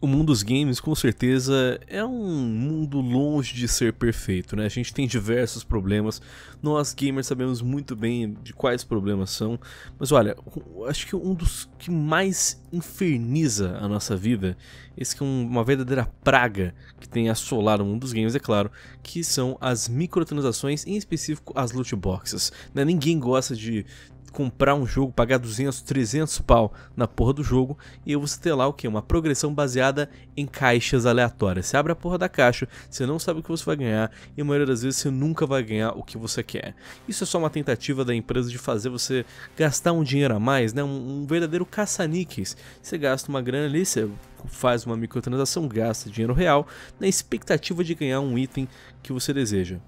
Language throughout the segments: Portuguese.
O mundo dos games, com certeza, é um mundo longe de ser perfeito, né? A gente tem diversos problemas. Nós, gamers, sabemos muito bem de quais problemas são. Mas olha, acho que um dos que mais inferniza a nossa vida, esse que é uma verdadeira praga que tem assolado o mundo dos games, é claro, que são as microtransações, em específico as loot boxes. Né? Ninguém gosta de comprar um jogo, pagar 200, 300 pau na porra do jogo e você ter lá o que? Uma progressão baseada em caixas aleatórias. Você abre a porra da caixa, você não sabe o que você vai ganhar e a maioria das vezes você nunca vai ganhar o que você quer. Isso é só uma tentativa da empresa de fazer você gastar um dinheiro a mais, né? Um, um verdadeiro caça-níqueis. Você gasta uma grana ali, você faz uma microtransação, gasta dinheiro real na expectativa de ganhar um item que você deseja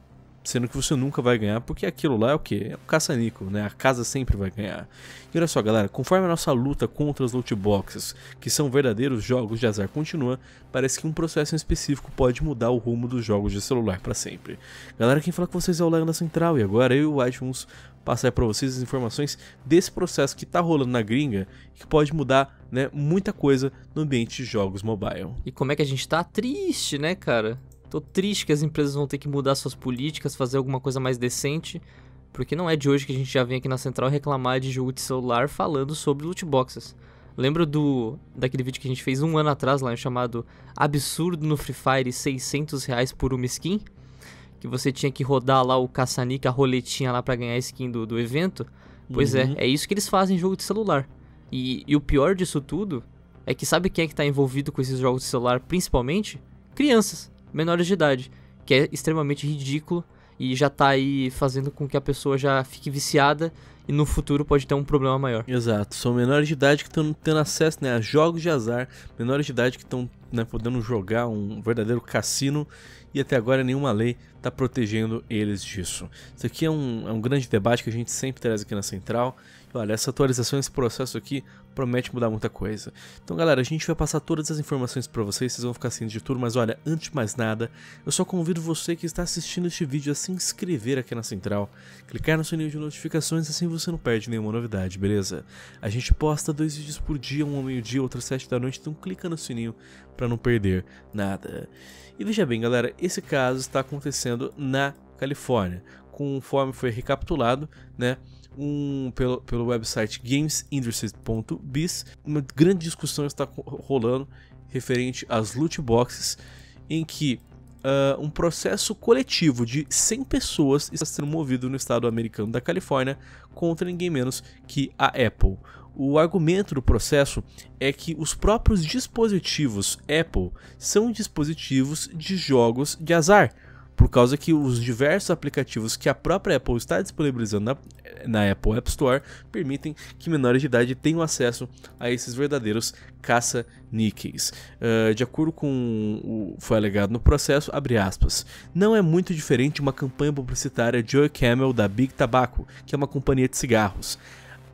sendo que você nunca vai ganhar, porque aquilo lá é o quê? É o caça-nico, né? A casa sempre vai ganhar. E olha só, galera, conforme a nossa luta contra as loot boxes, que são verdadeiros jogos de azar, continua, parece que um processo em específico pode mudar o rumo dos jogos de celular para sempre. Galera, quem fala com vocês é o Léo da Central, e agora eu e o iTunes passar para vocês as informações desse processo que está rolando na gringa que pode mudar né, muita coisa no ambiente de jogos mobile. E como é que a gente está triste, né, cara? Tô triste que as empresas vão ter que mudar suas políticas, fazer alguma coisa mais decente, porque não é de hoje que a gente já vem aqui na central reclamar de jogo de celular falando sobre loot boxes. Lembro do daquele vídeo que a gente fez um ano atrás lá, chamado Absurdo no Free Fire 600 reais por uma skin? Que você tinha que rodar lá o caçanica, a roletinha lá para ganhar a skin do, do evento. Pois é, uhum. é, é isso que eles fazem em jogo de celular. E, e o pior disso tudo é que sabe quem é que tá envolvido com esses jogos de celular principalmente? Crianças menores de idade, que é extremamente ridículo e já tá aí fazendo com que a pessoa já fique viciada e no futuro pode ter um problema maior. Exato, são menores de idade que estão tendo acesso né, a jogos de azar, menores de idade que estão né, podendo jogar um verdadeiro cassino e até agora nenhuma lei está protegendo eles disso. Isso aqui é um, é um grande debate que a gente sempre traz aqui na Central. E, olha, essa atualização, esse processo aqui promete mudar muita coisa. Então, galera, a gente vai passar todas as informações para vocês, vocês vão ficar cientes de tudo, mas olha, antes de mais nada, eu só convido você que está assistindo este vídeo a se inscrever aqui na Central, clicar no sininho de notificações, assim você não perde nenhuma novidade, beleza? A gente posta dois vídeos por dia, um ao meio-dia, outro às sete da noite, então clica no sininho para não perder nada. E veja bem, galera, esse caso está acontecendo na Califórnia. Conforme foi recapitulado, né? Um, pelo, pelo website gamesindustry.biz, uma grande discussão está rolando referente às loot boxes, em que Uh, um processo coletivo de 100 pessoas está sendo movido no estado americano da Califórnia contra ninguém menos que a Apple. O argumento do processo é que os próprios dispositivos Apple são dispositivos de jogos de azar, por causa que os diversos aplicativos que a própria Apple está disponibilizando na, na Apple App Store permitem que menores de idade tenham acesso a esses verdadeiros caça-níqueis. Uh, de acordo com o foi alegado no processo, abre aspas, não é muito diferente de uma campanha publicitária Joe Camel da Big Tobacco, que é uma companhia de cigarros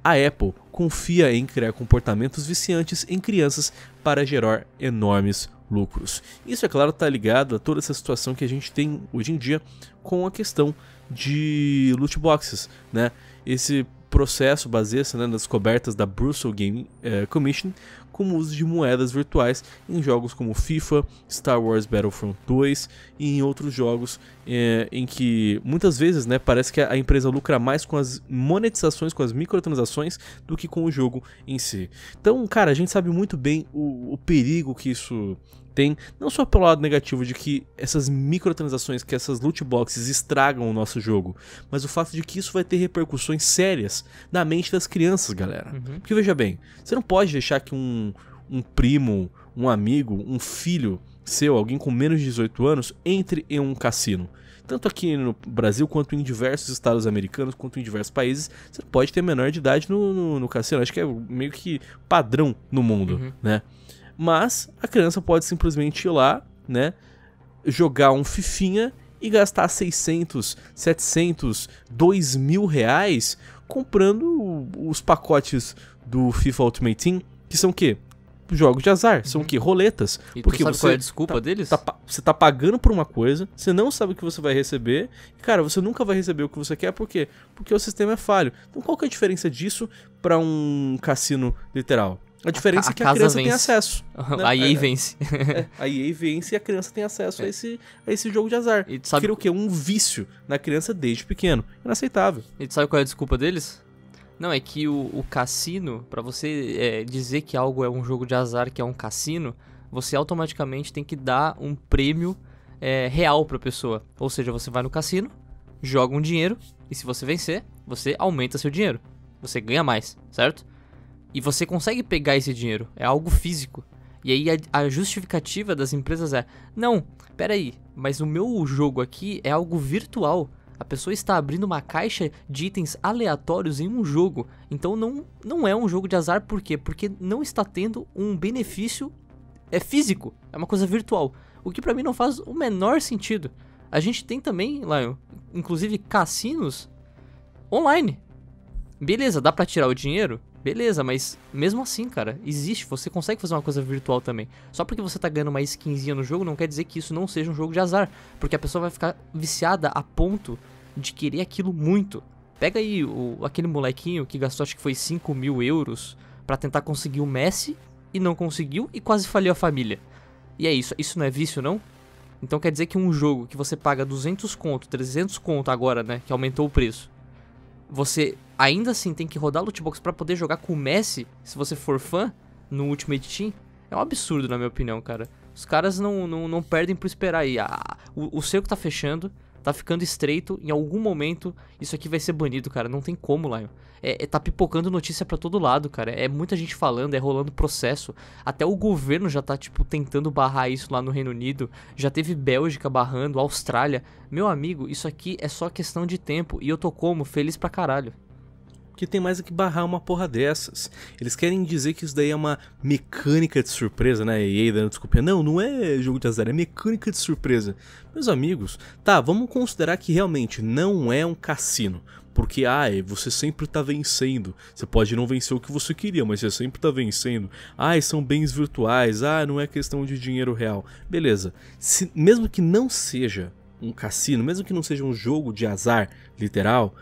a Apple confia em criar comportamentos viciantes em crianças para gerar enormes lucros. Isso, é claro, está ligado a toda essa situação que a gente tem hoje em dia com a questão de loot boxes, né? Esse processo baseia-se né, nas descobertas da Brussels Game eh, Commission como o uso de moedas virtuais em jogos como FIFA, Star Wars Battlefront 2 e em outros jogos é, em que muitas vezes né, parece que a empresa lucra mais com as monetizações, com as microtransações, do que com o jogo em si. Então, cara, a gente sabe muito bem o, o perigo que isso tem, não só pelo lado negativo de que essas microtransações, que essas loot boxes estragam o nosso jogo, mas o fato de que isso vai ter repercussões sérias na mente das crianças, galera. Uhum. Porque veja bem, você não pode deixar que um um, primo, um amigo, um filho seu, alguém com menos de 18 anos, entre em um cassino. Tanto aqui no Brasil, quanto em diversos estados americanos, quanto em diversos países, você pode ter menor de idade no, no, no cassino. Acho que é meio que padrão no mundo, uhum. né? Mas a criança pode simplesmente ir lá, né? Jogar um fifinha e gastar 600, 700, 2 mil reais comprando os pacotes do FIFA Ultimate Team que são o quê? Jogos de azar, uhum. são o uhum. quê? Roletas. E porque sabe você qual é a desculpa tá, deles? Tá, você tá pagando por uma coisa, você não sabe o que você vai receber, e, cara, você nunca vai receber o que você quer, por quê? Porque o sistema é falho. Então qual que é a diferença disso para um cassino literal? A diferença a, a é que a criança vence. tem acesso. Né? A EA é, é, vence. É, a EA vence e a criança tem acesso é. a, esse, a esse jogo de azar. E sabe... Cria o quê? Um vício na criança desde pequeno. Inaceitável. E tu sabe qual é a desculpa deles? Não, é que o, o cassino, para você é, dizer que algo é um jogo de azar, que é um cassino, você automaticamente tem que dar um prêmio é, real pra pessoa. Ou seja, você vai no cassino, joga um dinheiro, e se você vencer, você aumenta seu dinheiro. Você ganha mais, certo? E você consegue pegar esse dinheiro, é algo físico. E aí a, a justificativa das empresas é: não, peraí, mas o meu jogo aqui é algo virtual. A pessoa está abrindo uma caixa de itens aleatórios em um jogo. Então não, não é um jogo de azar, por quê? Porque não está tendo um benefício é físico, é uma coisa virtual. O que para mim não faz o menor sentido. A gente tem também, Lion, inclusive cassinos online. Beleza, dá para tirar o dinheiro? Beleza, mas mesmo assim, cara, existe, você consegue fazer uma coisa virtual também. Só porque você tá ganhando uma skinzinha no jogo não quer dizer que isso não seja um jogo de azar, porque a pessoa vai ficar viciada a ponto de querer aquilo muito. Pega aí o, aquele molequinho que gastou acho que foi 5 mil euros para tentar conseguir o Messi e não conseguiu e quase faliu a família. E é isso, isso não é vício não? Então quer dizer que um jogo que você paga 200 conto, 300 conto agora, né, que aumentou o preço, você ainda assim tem que rodar loot box para poder jogar com o Messi, se você for fã, no Ultimate Team, é um absurdo na minha opinião, cara. Os caras não, não, não perdem por esperar aí. Ah, o, o cerco tá fechando, tá ficando estreito, em algum momento isso aqui vai ser banido, cara. Não tem como, Lion. É, é, tá pipocando notícia para todo lado, cara. É muita gente falando, é rolando processo. Até o governo já tá, tipo, tentando barrar isso lá no Reino Unido. Já teve Bélgica barrando, Austrália. Meu amigo, isso aqui é só questão de tempo. E eu tô como? Feliz pra caralho porque tem mais a é que barrar uma porra dessas. Eles querem dizer que isso daí é uma mecânica de surpresa, né? E aí, desculpa, não, não é jogo de azar, é mecânica de surpresa. Meus amigos, tá, vamos considerar que realmente não é um cassino. Porque, ai, você sempre tá vencendo. Você pode não vencer o que você queria, mas você sempre tá vencendo. Ai, são bens virtuais. Ah, não é questão de dinheiro real. Beleza. Se, mesmo que não seja um cassino, mesmo que não seja um jogo de azar literal,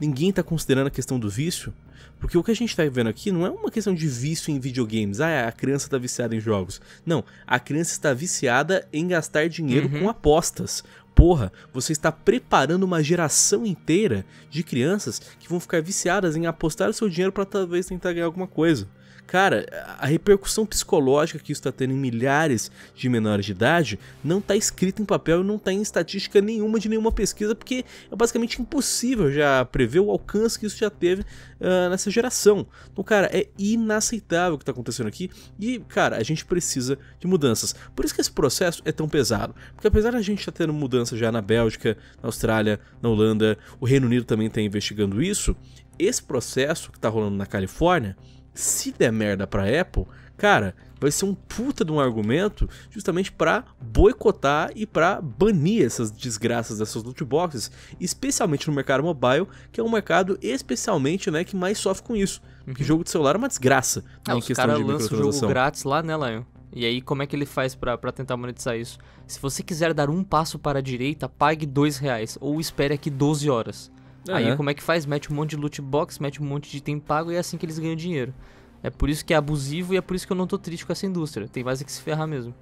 ninguém está considerando a questão do vício, porque o que a gente está vendo aqui não é uma questão de vício em videogames. Ah, a criança está viciada em jogos. Não, a criança está viciada em gastar dinheiro uhum. com apostas. Porra, você está preparando uma geração inteira de crianças que vão ficar viciadas em apostar o seu dinheiro para talvez tentar ganhar alguma coisa. Cara, a repercussão psicológica que isso está tendo em milhares de menores de idade não está escrita em papel e não está em estatística nenhuma de nenhuma pesquisa, porque é basicamente impossível já prever o alcance que isso já teve uh, nessa geração. Então, cara, é inaceitável o que está acontecendo aqui e, cara, a gente precisa de mudanças. Por isso que esse processo é tão pesado, porque apesar da gente estar tá tendo mudanças já na Bélgica, na Austrália, na Holanda, o Reino Unido também está investigando isso, esse processo que está rolando na Califórnia se der merda pra Apple, cara, vai ser um puta de um argumento justamente para boicotar e para banir essas desgraças dessas loot boxes, especialmente no mercado mobile, que é um mercado especialmente, né, que mais sofre com isso. Uhum. Que jogo de celular é uma desgraça ah, em questão de microtransação. o jogo grátis lá, né, Lion? E aí, como é que ele faz para tentar monetizar isso? Se você quiser dar um passo para a direita, pague dois reais ou espere aqui 12 horas. Uhum. Aí como é que faz? Mete um monte de loot box, mete um monte de item pago e é assim que eles ganham dinheiro. É por isso que é abusivo e é por isso que eu não tô triste com essa indústria. Tem mais é que se ferrar mesmo.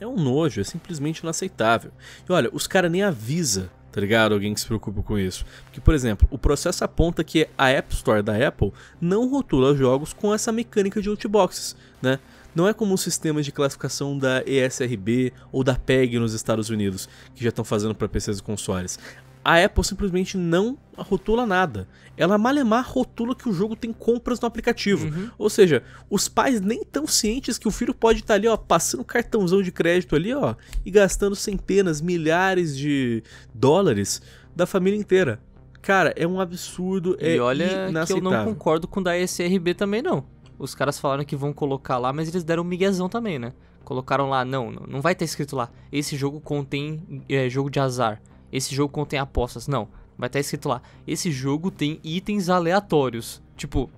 É um nojo, é simplesmente inaceitável. E olha, os caras nem avisa, tá ligado? Alguém que se preocupa com isso. Porque, por exemplo, o processo aponta que a App Store da Apple não rotula jogos com essa mecânica de loot boxes né? Não é como os sistemas de classificação da ESRB ou da PEG nos Estados Unidos, que já estão fazendo para PCs e consoles a Apple simplesmente não rotula nada. Ela malemar rotula que o jogo tem compras no aplicativo. Uhum. Ou seja, os pais nem tão cientes que o filho pode estar tá ali, ó, passando cartãozão de crédito ali, ó, e gastando centenas, milhares de dólares da família inteira. Cara, é um absurdo, é E olha que eu não concordo com o da SRB também não. Os caras falaram que vão colocar lá, mas eles deram um miguezão também, né? Colocaram lá, não, não vai estar escrito lá. Esse jogo contém é, jogo de azar esse jogo contém apostas. Não, vai estar tá escrito lá, esse jogo tem itens aleatórios. Tipo,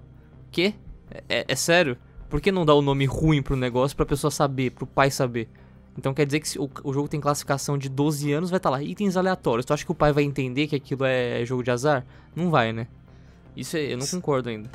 quê? É, é sério? Por que não dá o um nome ruim pro negócio pra pessoa saber, pro pai saber? Então quer dizer que o, o, jogo tem classificação de 12 anos, vai estar tá lá, itens aleatórios. Tu acha que o pai vai entender que aquilo é, é jogo de azar? Não vai, né? Isso é, eu não concordo ainda.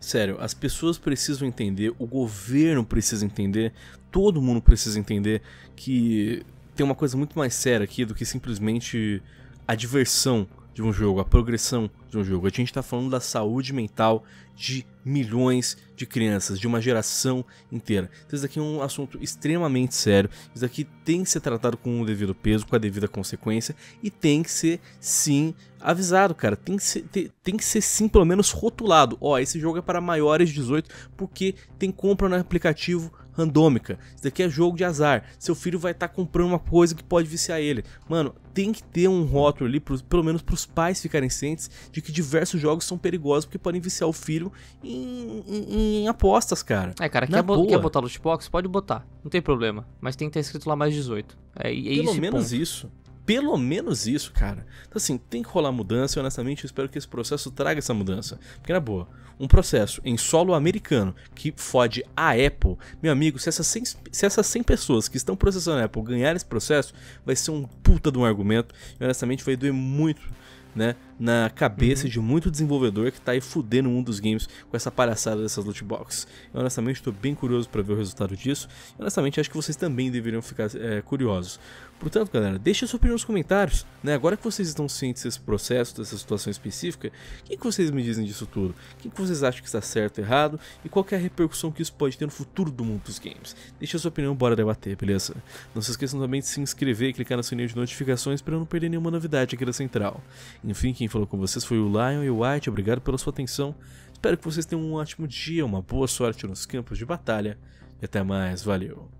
Sério, as pessoas precisam entender, o governo precisa entender, todo mundo precisa entender que tem uma coisa muito mais séria aqui do que simplesmente a diversão de um jogo, a progressão de um jogo. A gente está falando da saúde mental de milhões de crianças, de uma geração inteira. Então, isso aqui é um assunto extremamente sério. Isso aqui tem que ser tratado com o devido peso, com a devida consequência e tem que ser, sim, avisado, cara. Tem que ser, tem, tem que ser sim, pelo menos rotulado. Ó, esse jogo é para maiores de 18 porque tem compra no aplicativo randômica. Isso daqui é jogo de azar. Seu filho vai estar tá comprando uma coisa que pode viciar ele. Mano, tem que ter um rótulo ali, pros, pelo menos para os pais ficarem cientes de que diversos jogos são perigosos porque podem viciar o filho em, em, em apostas, cara. É, cara, quer, é bo quer, é botar lootbox? Pode botar, não tem problema. Mas tem que ter escrito lá mais 18. É, é pelo menos ponto. isso pelo menos isso, cara. Então, assim, tem que rolar mudança. e honestamente, espero que esse processo traga essa mudança. Porque, na boa, um processo em solo americano que fode a Apple, meu amigo, se essas 100, se essas 100 pessoas que estão processando a Apple ganharem esse processo, vai ser um puta de um argumento. E, honestamente, vai doer muito, né? na cabeça uhum. de muito desenvolvedor que tá aí fudendo um dos games com essa palhaçada dessas loot boxes. Eu honestamente estou bem curioso para ver o resultado disso. E, honestamente, acho que vocês também deveriam ficar é, curiosos. Portanto, galera, deixa a sua opinião nos comentários, né? Agora que vocês estão cientes desse processo, dessa situação específica, o que, que, vocês me dizem disso tudo? O que, que, vocês acham que está certo, errado? E qual é a repercussão que isso pode ter no futuro do mundo dos games? Deixa a sua opinião, bora debater, beleza? Não se esqueçam também de se inscrever e clicar no sininho de notificações para não perder nenhuma novidade aqui da Central. Enfim, quem quem falou com vocês foi o Lion e o White, obrigado pela sua atenção. Espero que vocês tenham um ótimo dia, uma boa sorte nos campos de batalha e até mais, valeu!